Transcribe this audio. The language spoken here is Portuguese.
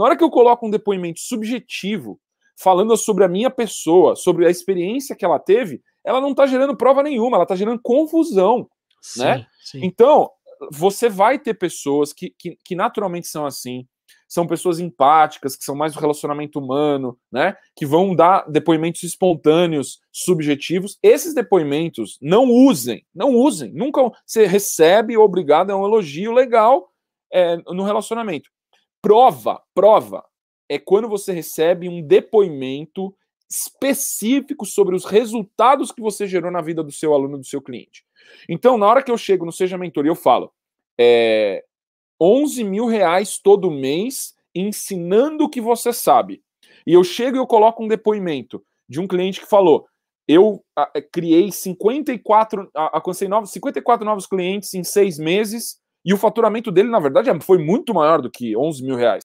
Na hora que eu coloco um depoimento subjetivo, falando sobre a minha pessoa, sobre a experiência que ela teve, ela não está gerando prova nenhuma, ela está gerando confusão. Sim, né? Sim. Então, você vai ter pessoas que, que, que, naturalmente são assim, são pessoas empáticas, que são mais do relacionamento humano, né? Que vão dar depoimentos espontâneos, subjetivos. Esses depoimentos não usem, não usem. Nunca você recebe obrigado, é um elogio legal é, no relacionamento. Prova, prova é quando você recebe um depoimento específico sobre os resultados que você gerou na vida do seu aluno, do seu cliente. Então, na hora que eu chego no Seja Mentor e eu falo, é, 11 mil reais todo mês ensinando o que você sabe. E eu chego e eu coloco um depoimento de um cliente que falou: eu a, a, criei 54, a, alcancei novos, 54 novos clientes em seis meses e o faturamento dele, na verdade, é, foi muito maior do que 11 mil reais.